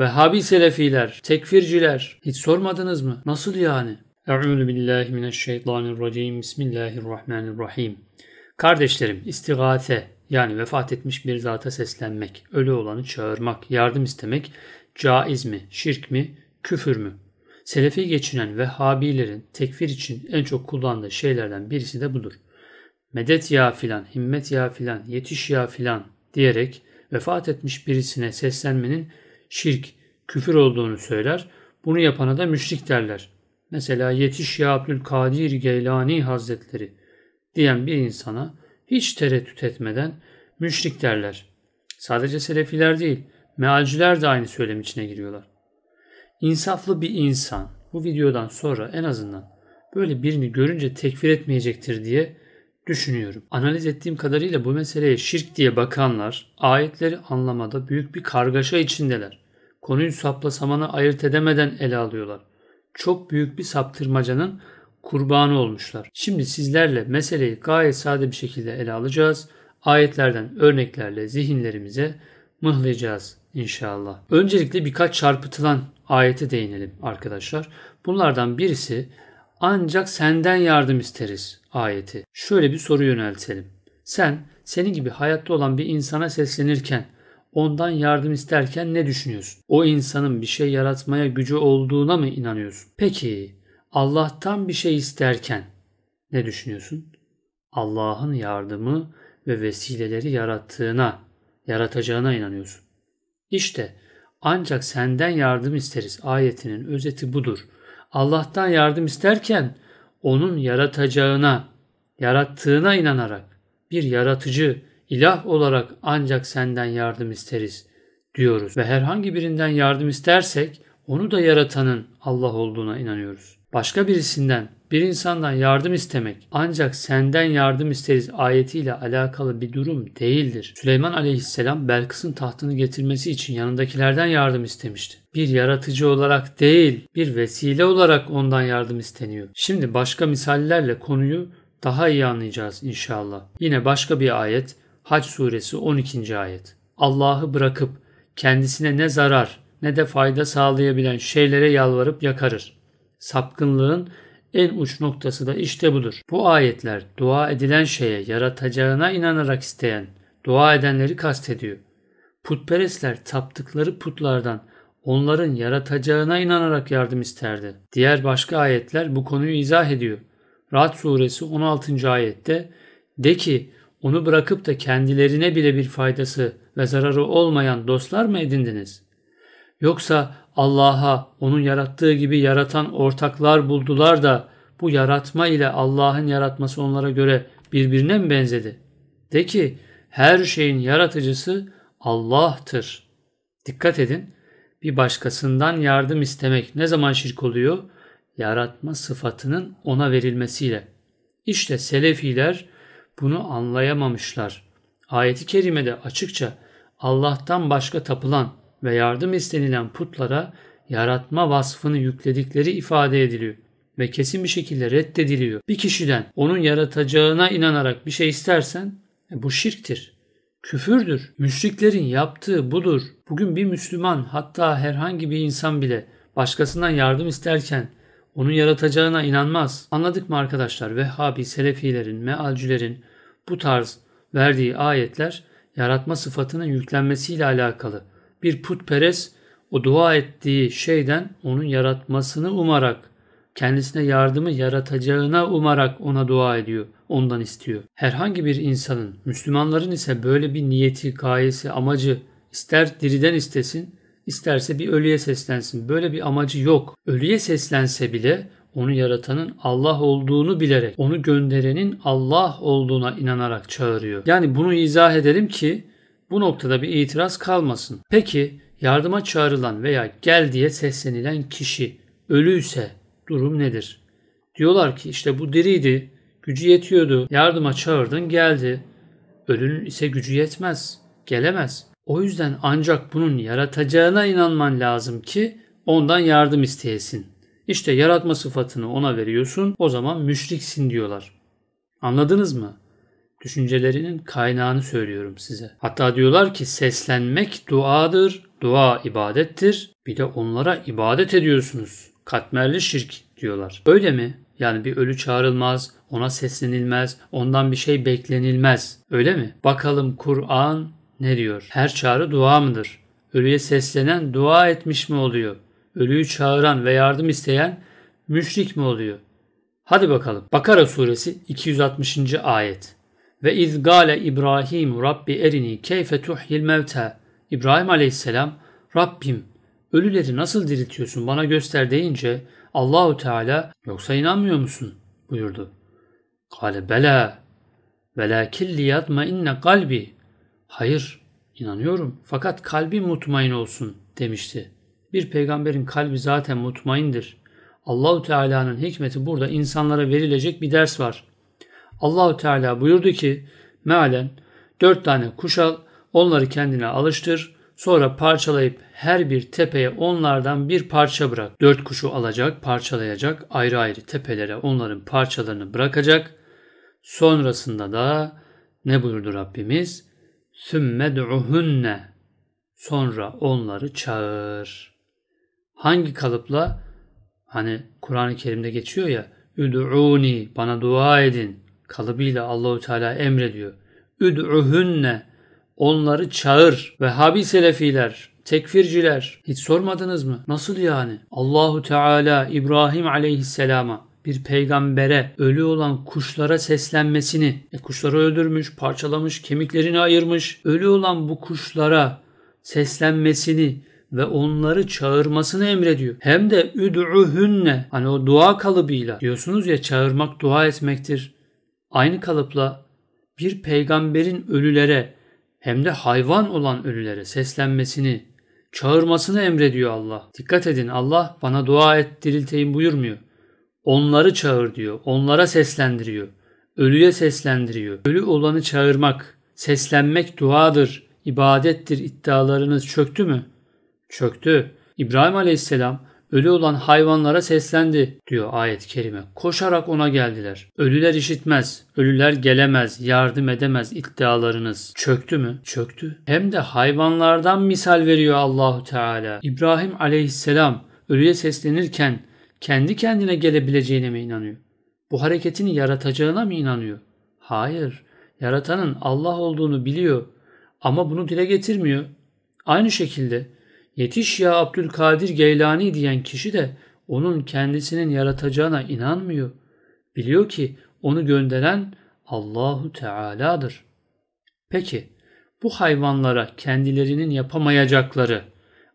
Vehhabi selefiler, tekfirciler hiç sormadınız mı? Nasıl yani? Eûzu billahi mineşşeytanirracim. Bismillahirrahmanirrahim. Kardeşlerim, istigase yani vefat etmiş bir zata seslenmek, ölü olanı çağırmak, yardım istemek caiz mi, şirk mi, küfür mü? Selefi geçinen Vehhabilerin tekfir için en çok kullandığı şeylerden birisi de budur. Medet ya filan, himmet ya filan, yetiş ya filan diyerek vefat etmiş birisine seslenmenin şirk, küfür olduğunu söyler. Bunu yapana da müşrik derler. Mesela yetiş ya Abdülkadir Geylani Hazretleri diyen bir insana hiç tereddüt etmeden müşrik derler. Sadece selefiler değil, mealciler de aynı söylem içine giriyorlar. İnsaflı bir insan bu videodan sonra en azından böyle birini görünce tekfir etmeyecektir diye düşünüyorum. Analiz ettiğim kadarıyla bu meseleye şirk diye bakanlar ayetleri anlamada büyük bir kargaşa içindeler konuyu sapla ayırt edemeden ele alıyorlar. Çok büyük bir saptırmacanın kurbanı olmuşlar. Şimdi sizlerle meseleyi gayet sade bir şekilde ele alacağız. Ayetlerden örneklerle zihinlerimize mıhlayacağız inşallah. Öncelikle birkaç çarpıtılan ayete değinelim arkadaşlar. Bunlardan birisi ancak senden yardım isteriz ayeti. Şöyle bir soru yöneltelim. Sen senin gibi hayatta olan bir insana seslenirken ondan yardım isterken ne düşünüyorsun? O insanın bir şey yaratmaya gücü olduğuna mı inanıyorsun? Peki Allah'tan bir şey isterken ne düşünüyorsun? Allah'ın yardımı ve vesileleri yarattığına, yaratacağına inanıyorsun. İşte ancak senden yardım isteriz ayetinin özeti budur. Allah'tan yardım isterken onun yaratacağına, yarattığına inanarak bir yaratıcı, İlah olarak ancak senden yardım isteriz diyoruz ve herhangi birinden yardım istersek onu da yaratanın Allah olduğuna inanıyoruz. Başka birisinden, bir insandan yardım istemek ancak senden yardım isteriz ayetiyle alakalı bir durum değildir. Süleyman aleyhisselam Belkıs'ın tahtını getirmesi için yanındakilerden yardım istemişti. Bir yaratıcı olarak değil, bir vesile olarak ondan yardım isteniyor. Şimdi başka misallerle konuyu daha iyi anlayacağız inşallah. Yine başka bir ayet Hac suresi 12. ayet. Allah'ı bırakıp kendisine ne zarar ne de fayda sağlayabilen şeylere yalvarıp yakarır. Sapkınlığın en uç noktası da işte budur. Bu ayetler dua edilen şeye yaratacağına inanarak isteyen, dua edenleri kastediyor. Putperestler taptıkları putlardan onların yaratacağına inanarak yardım isterdi. Diğer başka ayetler bu konuyu izah ediyor. Rad suresi 16. ayette de ki onu bırakıp da kendilerine bile bir faydası ve zararı olmayan dostlar mı edindiniz? Yoksa Allah'a onun yarattığı gibi yaratan ortaklar buldular da bu yaratma ile Allah'ın yaratması onlara göre birbirine mi benzedi? De ki her şeyin yaratıcısı Allah'tır. Dikkat edin bir başkasından yardım istemek ne zaman şirk oluyor? Yaratma sıfatının ona verilmesiyle. İşte Selefiler bunu anlayamamışlar. Ayeti kerimede açıkça Allah'tan başka tapılan ve yardım istenilen putlara yaratma vasfını yükledikleri ifade ediliyor ve kesin bir şekilde reddediliyor. Bir kişiden onun yaratacağına inanarak bir şey istersen e, bu şirktir. Küfürdür. Müşriklerin yaptığı budur. Bugün bir Müslüman hatta herhangi bir insan bile başkasından yardım isterken onun yaratacağına inanmaz. Anladık mı arkadaşlar? Vehhabi, Selefilerin, Mealcilerin, bu tarz verdiği ayetler yaratma sıfatının yüklenmesiyle alakalı. Bir putperest o dua ettiği şeyden onun yaratmasını umarak, kendisine yardımı yaratacağına umarak ona dua ediyor, ondan istiyor. Herhangi bir insanın, Müslümanların ise böyle bir niyeti, gayesi, amacı ister diriden istesin, isterse bir ölüye seslensin. Böyle bir amacı yok. Ölüye seslense bile onu yaratanın Allah olduğunu bilerek, onu gönderenin Allah olduğuna inanarak çağırıyor. Yani bunu izah edelim ki bu noktada bir itiraz kalmasın. Peki yardıma çağrılan veya gel diye seslenilen kişi ölüyse durum nedir? Diyorlar ki işte bu diriydi, gücü yetiyordu, yardıma çağırdın geldi. Ölünün ise gücü yetmez, gelemez. O yüzden ancak bunun yaratacağına inanman lazım ki ondan yardım isteyesin. İşte yaratma sıfatını ona veriyorsun o zaman müşriksin diyorlar. Anladınız mı? Düşüncelerinin kaynağını söylüyorum size. Hatta diyorlar ki seslenmek duadır, dua ibadettir. Bir de onlara ibadet ediyorsunuz. Katmerli şirk diyorlar. Öyle mi? Yani bir ölü çağrılmaz, ona seslenilmez, ondan bir şey beklenilmez. Öyle mi? Bakalım Kur'an ne diyor? Her çağrı dua mıdır? Ölüye seslenen dua etmiş mi oluyor? ölüyü çağıran ve yardım isteyen müşrik mi oluyor? Hadi bakalım. Bakara suresi 260. ayet. Ve iz gale İbrahim Rabbi erini keyfe tuhyil mevte. İbrahim aleyhisselam Rabbim ölüleri nasıl diriltiyorsun bana göster deyince Allahu Teala yoksa inanmıyor musun buyurdu. Kale bela velakin liyatma inne kalbi. Hayır inanıyorum fakat kalbi mutmain olsun demişti bir peygamberin kalbi zaten mutmaindir. Allahu Teala'nın hikmeti burada insanlara verilecek bir ders var. Allahu Teala buyurdu ki mealen dört tane kuş al onları kendine alıştır sonra parçalayıp her bir tepeye onlardan bir parça bırak. Dört kuşu alacak parçalayacak ayrı ayrı tepelere onların parçalarını bırakacak. Sonrasında da ne buyurdu Rabbimiz? Sümme du'hunne. Sonra onları çağır hangi kalıpla hani Kur'an-ı Kerim'de geçiyor ya üd'uni bana dua edin kalıbıyla Allahu Teala emrediyor. Üd'uhunne onları çağır ve habi selefiler tekfirciler hiç sormadınız mı? Nasıl yani? Allahu Teala İbrahim aleyhisselama bir peygambere ölü olan kuşlara seslenmesini, e, kuşları öldürmüş, parçalamış, kemiklerini ayırmış, ölü olan bu kuşlara seslenmesini ve onları çağırmasını emrediyor. Hem de üd'uhunne hani o dua kalıbıyla diyorsunuz ya çağırmak dua etmektir. Aynı kalıpla bir peygamberin ölülere hem de hayvan olan ölülere seslenmesini, çağırmasını emrediyor Allah. Dikkat edin Allah bana dua et dirilteyim buyurmuyor. Onları çağır diyor, onlara seslendiriyor. Ölüye seslendiriyor. Ölü olanı çağırmak, seslenmek duadır, ibadettir iddialarınız çöktü mü? çöktü. İbrahim aleyhisselam ölü olan hayvanlara seslendi diyor ayet-i kerime. Koşarak ona geldiler. Ölüler işitmez, ölüler gelemez, yardım edemez iddialarınız. Çöktü mü? Çöktü. Hem de hayvanlardan misal veriyor Allahu Teala. İbrahim aleyhisselam ölüye seslenirken kendi kendine gelebileceğine mi inanıyor? Bu hareketini yaratacağına mı inanıyor? Hayır. Yaratanın Allah olduğunu biliyor ama bunu dile getirmiyor. Aynı şekilde Yetiş ya Abdülkadir Geylani diyen kişi de onun kendisinin yaratacağına inanmıyor. Biliyor ki onu gönderen Allahu Teala'dır. Peki bu hayvanlara kendilerinin yapamayacakları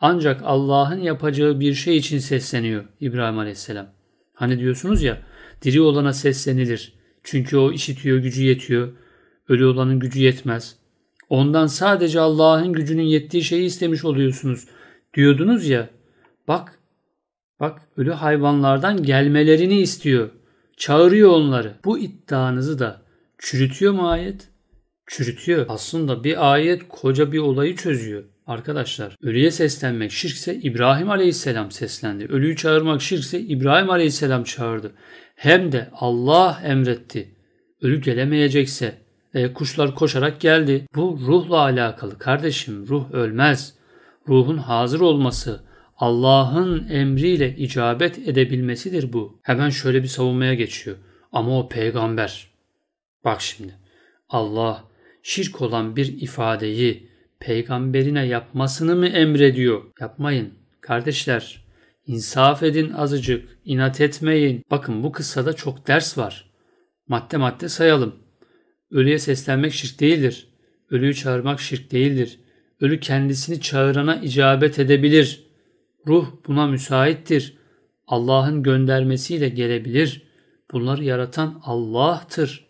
ancak Allah'ın yapacağı bir şey için sesleniyor İbrahim Aleyhisselam. Hani diyorsunuz ya diri olana seslenilir. Çünkü o işitiyor, gücü yetiyor. Ölü olanın gücü yetmez. Ondan sadece Allah'ın gücünün yettiği şeyi istemiş oluyorsunuz diyordunuz ya. Bak, bak ölü hayvanlardan gelmelerini istiyor. Çağırıyor onları. Bu iddianızı da çürütüyor mu ayet? Çürütüyor. Aslında bir ayet koca bir olayı çözüyor. Arkadaşlar ölüye seslenmek şirkse İbrahim Aleyhisselam seslendi. Ölüyü çağırmak şirkse İbrahim Aleyhisselam çağırdı. Hem de Allah emretti. Ölü gelemeyecekse e, kuşlar koşarak geldi. Bu ruhla alakalı kardeşim ruh ölmez ruhun hazır olması, Allah'ın emriyle icabet edebilmesidir bu. Hemen şöyle bir savunmaya geçiyor. Ama o peygamber. Bak şimdi. Allah şirk olan bir ifadeyi peygamberine yapmasını mı emrediyor? Yapmayın kardeşler. İnsaf edin azıcık, inat etmeyin. Bakın bu kıssada çok ders var. Madde madde sayalım. Ölüye seslenmek şirk değildir. Ölüyü çağırmak şirk değildir. Ölü kendisini çağırana icabet edebilir. Ruh buna müsaittir. Allah'ın göndermesiyle gelebilir. Bunları yaratan Allah'tır.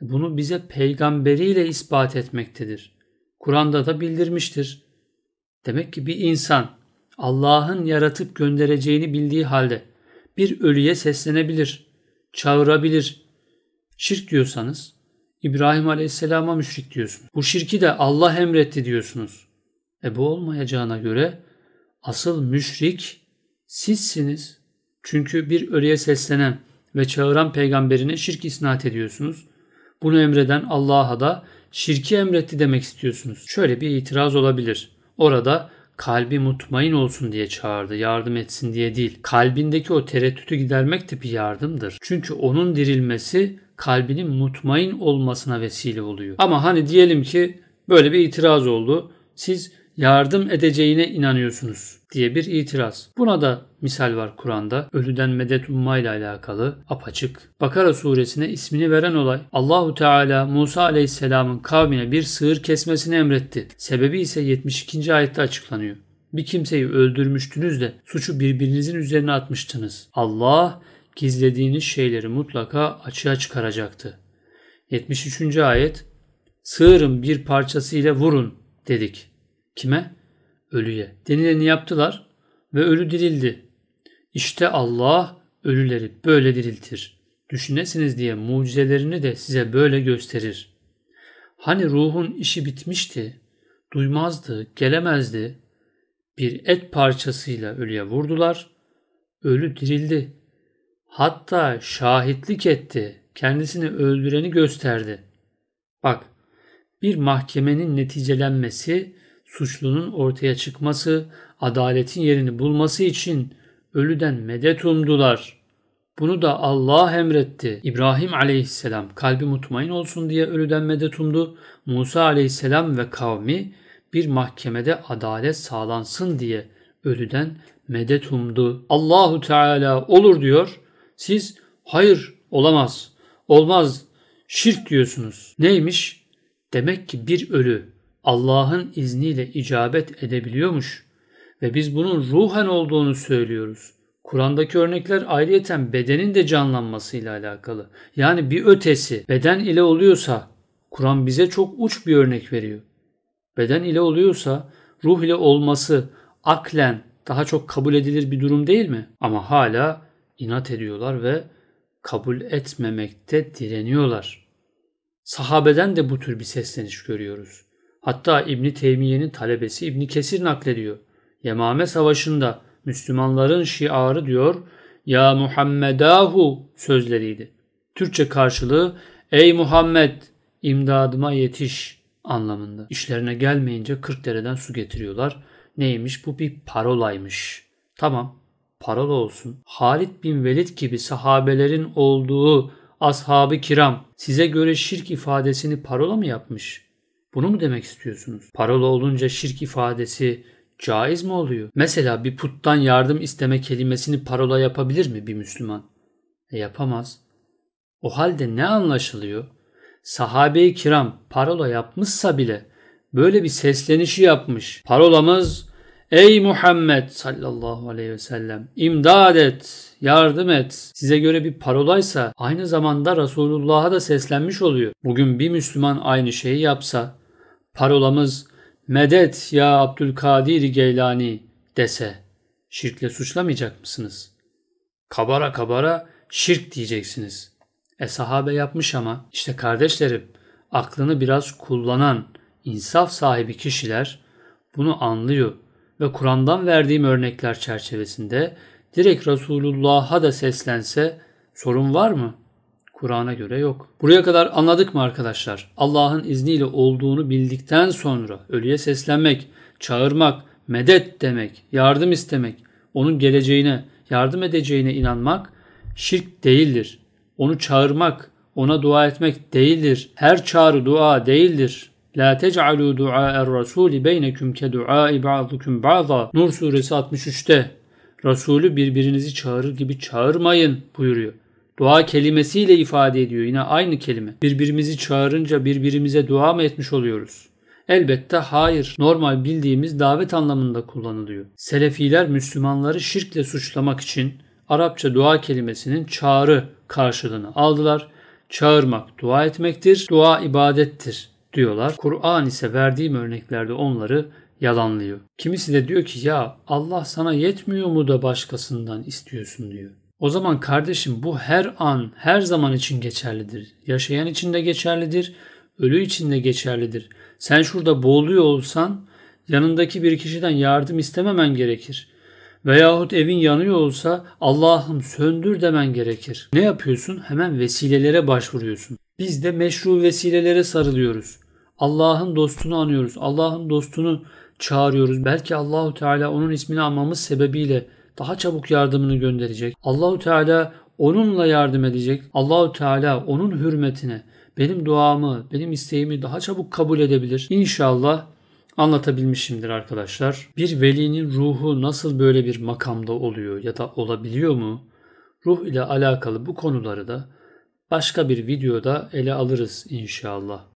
Bunu bize peygamberiyle ispat etmektedir. Kur'an'da da bildirmiştir. Demek ki bir insan Allah'ın yaratıp göndereceğini bildiği halde bir ölüye seslenebilir, çağırabilir. Şirk diyorsanız İbrahim Aleyhisselam'a müşrik diyorsunuz. Bu şirki de Allah emretti diyorsunuz. E bu olmayacağına göre asıl müşrik sizsiniz. Çünkü bir ölüye seslenen ve çağıran peygamberine şirk isnat ediyorsunuz. Bunu emreden Allah'a da şirki emretti demek istiyorsunuz. Şöyle bir itiraz olabilir. Orada kalbi mutmain olsun diye çağırdı, yardım etsin diye değil. Kalbindeki o tereddütü gidermek de bir yardımdır. Çünkü onun dirilmesi kalbinin mutmain olmasına vesile oluyor. Ama hani diyelim ki böyle bir itiraz oldu. Siz yardım edeceğine inanıyorsunuz diye bir itiraz. Buna da misal var Kur'an'da. Ölüden medet ummayla alakalı apaçık. Bakara suresine ismini veren olay Allahu Teala Musa aleyhisselamın kavmine bir sığır kesmesini emretti. Sebebi ise 72. ayette açıklanıyor. Bir kimseyi öldürmüştünüz de suçu birbirinizin üzerine atmıştınız. Allah gizlediğiniz şeyleri mutlaka açığa çıkaracaktı. 73. ayet Sığırın bir parçası ile vurun dedik. Kime? Ölüye. Denileni yaptılar ve ölü dirildi. İşte Allah ölüleri böyle diriltir. Düşünesiniz diye mucizelerini de size böyle gösterir. Hani ruhun işi bitmişti, duymazdı, gelemezdi. Bir et parçasıyla ölüye vurdular. Ölü dirildi. Hatta şahitlik etti. Kendisini öldüreni gösterdi. Bak, bir mahkemenin neticelenmesi suçlunun ortaya çıkması, adaletin yerini bulması için ölüden medet umdular. Bunu da Allah emretti. İbrahim aleyhisselam kalbi mutmain olsun diye ölüden medet umdu. Musa aleyhisselam ve kavmi bir mahkemede adalet sağlansın diye ölüden medet umdu. Allahu Teala olur diyor. Siz hayır olamaz, olmaz, şirk diyorsunuz. Neymiş? Demek ki bir ölü Allah'ın izniyle icabet edebiliyormuş ve biz bunun ruhen olduğunu söylüyoruz. Kur'an'daki örnekler ayrıyeten bedenin de canlanmasıyla alakalı. Yani bir ötesi beden ile oluyorsa Kur'an bize çok uç bir örnek veriyor. Beden ile oluyorsa ruh ile olması aklen daha çok kabul edilir bir durum değil mi? Ama hala inat ediyorlar ve kabul etmemekte direniyorlar. Sahabeden de bu tür bir sesleniş görüyoruz. Hatta İbni Teymiye'nin talebesi İbni Kesir naklediyor. Yemame Savaşı'nda Müslümanların şiarı diyor Ya Muhammedahu sözleriydi. Türkçe karşılığı Ey Muhammed imdadıma yetiş anlamında. İşlerine gelmeyince 40 dereden su getiriyorlar. Neymiş bu bir parolaymış. Tamam parola olsun. Halid bin Velid gibi sahabelerin olduğu ashab kiram size göre şirk ifadesini parola mı yapmış? Bunu mu demek istiyorsunuz? Parola olunca şirk ifadesi caiz mi oluyor? Mesela bir puttan yardım isteme kelimesini parola yapabilir mi bir Müslüman? E yapamaz. O halde ne anlaşılıyor? Sahabe-i kiram parola yapmışsa bile böyle bir seslenişi yapmış. Parolamız Ey Muhammed sallallahu aleyhi ve sellem imdad et, yardım et. Size göre bir parolaysa aynı zamanda Resulullah'a da seslenmiş oluyor. Bugün bir Müslüman aynı şeyi yapsa parolamız medet ya Abdülkadir Geylani dese şirkle suçlamayacak mısınız? Kabara kabara şirk diyeceksiniz. E sahabe yapmış ama işte kardeşlerim aklını biraz kullanan insaf sahibi kişiler bunu anlıyor ve Kur'an'dan verdiğim örnekler çerçevesinde direkt Resulullah'a da seslense sorun var mı?'' Kur'an'a göre yok. Buraya kadar anladık mı arkadaşlar? Allah'ın izniyle olduğunu bildikten sonra ölüye seslenmek, çağırmak, medet demek, yardım istemek, onun geleceğine, yardım edeceğine inanmak şirk değildir. Onu çağırmak, ona dua etmek değildir. Her çağrı dua değildir. La tec'alû du'a'er rasûli beyneküm ke du'a'i ba'dukum ba'da. Nur suresi 63'te Resulü birbirinizi çağırır gibi çağırmayın buyuruyor. Dua kelimesiyle ifade ediyor. Yine aynı kelime. Birbirimizi çağırınca birbirimize dua mı etmiş oluyoruz? Elbette hayır. Normal bildiğimiz davet anlamında kullanılıyor. Selefiler Müslümanları şirkle suçlamak için Arapça dua kelimesinin çağrı karşılığını aldılar. Çağırmak dua etmektir, dua ibadettir diyorlar. Kur'an ise verdiğim örneklerde onları yalanlıyor. Kimisi de diyor ki ya Allah sana yetmiyor mu da başkasından istiyorsun diyor. O zaman kardeşim bu her an, her zaman için geçerlidir. Yaşayan için de geçerlidir, ölü için de geçerlidir. Sen şurada boğuluyor olsan yanındaki bir kişiden yardım istememen gerekir. Veyahut evin yanıyor olsa Allah'ım söndür demen gerekir. Ne yapıyorsun? Hemen vesilelere başvuruyorsun. Biz de meşru vesilelere sarılıyoruz. Allah'ın dostunu anıyoruz. Allah'ın dostunu çağırıyoruz. Belki Allahu Teala onun ismini anmamız sebebiyle daha çabuk yardımını gönderecek. Allahü Teala onunla yardım edecek. Allahü Teala onun hürmetine benim duamı, benim isteğimi daha çabuk kabul edebilir. İnşallah anlatabilmişimdir arkadaşlar. Bir velinin ruhu nasıl böyle bir makamda oluyor ya da olabiliyor mu? Ruh ile alakalı bu konuları da başka bir videoda ele alırız inşallah.